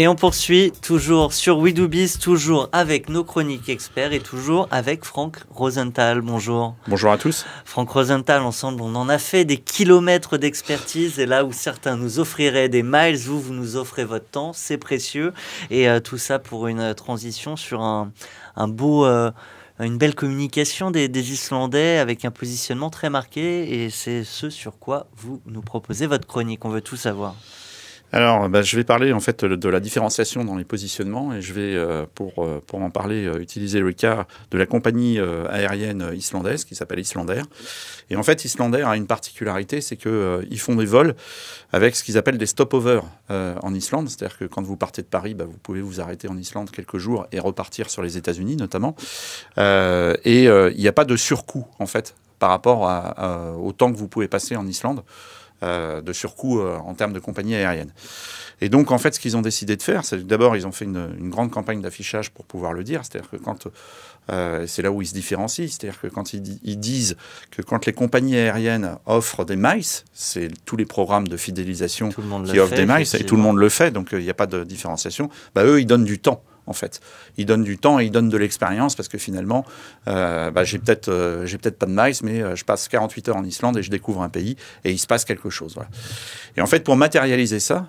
Et on poursuit toujours sur Biz, toujours avec nos chroniques experts et toujours avec Franck Rosenthal. Bonjour. Bonjour à tous. Franck Rosenthal, ensemble, on en a fait des kilomètres d'expertise et là où certains nous offriraient des miles, vous, vous nous offrez votre temps, c'est précieux. Et euh, tout ça pour une euh, transition sur un, beau... Euh, une belle communication des, des, Islandais avec un positionnement très marqué et c'est ce sur quoi vous nous proposez votre chronique. On veut tout savoir. Alors, bah, je vais parler en fait de la différenciation dans les positionnements et je vais, euh, euh, pour, en parler, euh, utiliser le cas de la compagnie aérienne islandaise qui s'appelle Islandair. Et en fait, Islandair a une particularité, c'est qu'ils ils font des vols avec ce qu'ils appellent des stopovers en Islande. C'est-à-dire que quand vous partez de Paris, bah, vous pouvez vous arrêter en Islande quelques jours et repartir sur les États-Unis notamment. et il n'y a pas de surcoût en fait par rapport au temps que vous pouvez passer en Islande. Euh, de surcoût euh, en termes de compagnies aériennes Et donc, en fait, ce qu'ils ont décidé de faire, c'est d'abord, ils ont fait une, grande campagne d'affichage pour pouvoir le dire. C'est-à-dire que quand, euh, c'est là où ils se différencient, c'est-à-dire que quand ils, disent que quand les compagnies aériennes offrent des miles, c'est tous les programmes de fidélisation qui offrent des miles, et tout le monde le fait, donc il n'y a pas de différenciation, bah, eux, ils donnent du temps en fait. Il donne du temps et il donne de l'expérience parce que finalement, euh, bah, euh, j'ai peut-être pas de maïs, mais euh, je passe 48 heures en Islande et je découvre un pays et il se passe quelque chose. Et en fait, pour matérialiser ça,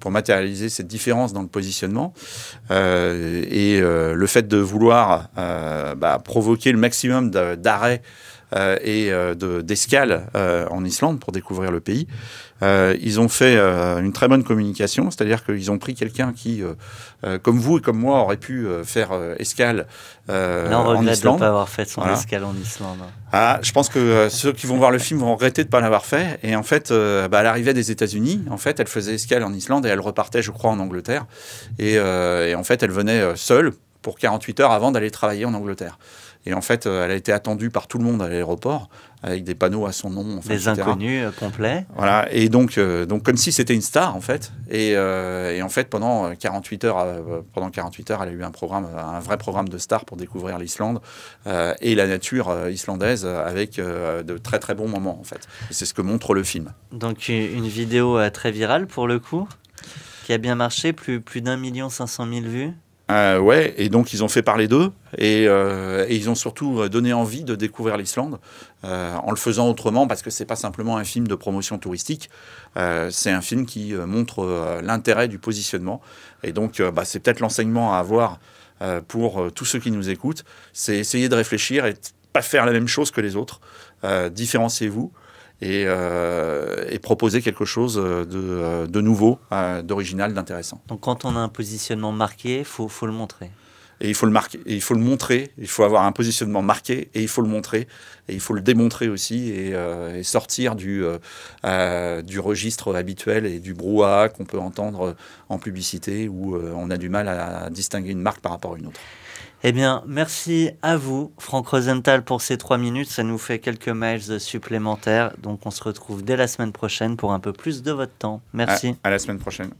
pour matérialiser cette différence dans le positionnement et le fait de vouloir bah, provoquer le maximum d'arrêts euh, et euh, d'escale euh, en Islande pour découvrir le pays. ils ont fait une très bonne communication, c'est-à-dire qu'ils ont pris quelqu'un qui, comme vous et comme moi, aurait pu faire escale on en Islande. de pas avoir fait son escale en Islande. Ah, je pense que ceux qui vont voir le film vont regretter de ne pas l'avoir fait. Et en fait, bah, l'arrivée des États-Unis. En fait, elle faisait escale en Islande et elle repartait, je crois, en Angleterre. Et, et en fait, elle venait seule pour 48 heures avant d'aller travailler en Angleterre. Et en fait, euh, elle a été attendue par tout le monde à l'aéroport avec des panneaux à son nom. des inconnus euh, complets. Voilà, et donc, euh, donc comme si c'était une star en fait. Et, et en fait, pendant 48 heures, pendant 48 heures, elle a eu un programme, un vrai programme de star pour découvrir l'Islande et la nature islandaise avec de très très bons moments en fait. C'est ce que montre le film. Donc une vidéo très virale pour le coup, qui a bien marché, plus plus d'un million cinq cent mille vues. Euh, ouais, et donc ils ont fait parler d'eux et, euh, et, ils ont surtout euh, donné envie de découvrir l'Islande euh, en le faisant autrement parce que c'est pas simplement un film de promotion touristique, euh, c'est un film qui euh, montre l'intérêt du positionnement et donc bah, c'est peut-être l'enseignement à avoir pour tous ceux qui nous écoutent, c'est essayer de réfléchir et pas faire la même chose que les autres, différenciez-vous. Euh, et, proposer quelque chose euh, euh, de, nouveau, d'original, d'intéressant. Donc quand on a un positionnement marqué, il faut, le montrer. Et il faut le marquer, il faut le montrer, il faut avoir un positionnement marqué et il faut le montrer et il faut le démontrer aussi et, sortir du, du registre habituel et du brouhaha qu'on peut entendre en publicité où on a du mal à distinguer une marque par rapport à une autre. Eh bien, merci à vous, Franck Rosenthal, pour ces trois minutes. Ça nous fait quelques mails supplémentaires. Donc, on se retrouve dès la semaine prochaine pour un peu plus de votre temps. Merci. à, à la semaine prochaine.